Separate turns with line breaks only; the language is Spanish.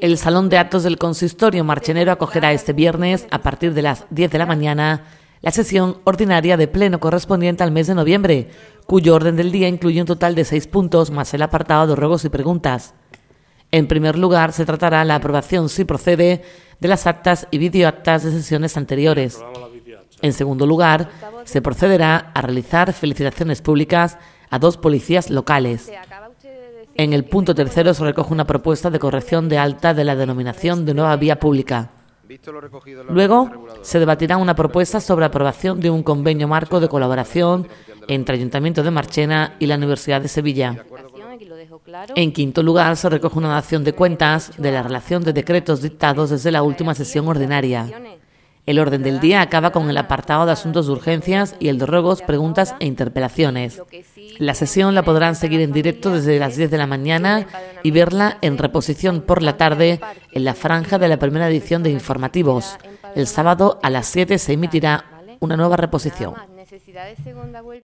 El Salón de Actos del Consistorio Marchenero acogerá este viernes, a partir de las 10 de la mañana, la sesión ordinaria de pleno correspondiente al mes de noviembre, cuyo orden del día incluye un total de seis puntos más el apartado de ruegos y preguntas. En primer lugar, se tratará la aprobación, si procede, de las actas y videoactas de sesiones anteriores. En segundo lugar, se procederá a realizar felicitaciones públicas a dos policías locales. En el punto tercero se recoge una propuesta de corrección de alta de la denominación de nueva vía pública. Luego se debatirá una propuesta sobre aprobación de un convenio marco de colaboración entre Ayuntamiento de Marchena y la Universidad de Sevilla. En quinto lugar, se recoge una dación de cuentas de la relación de decretos dictados desde la última sesión ordinaria. El orden del día acaba con el apartado de asuntos de urgencias y el de ruegos, preguntas e interpelaciones. La sesión la podrán seguir en directo desde las 10 de la mañana y verla en reposición por la tarde en la franja de la primera edición de informativos. El sábado a las 7 se emitirá una nueva reposición.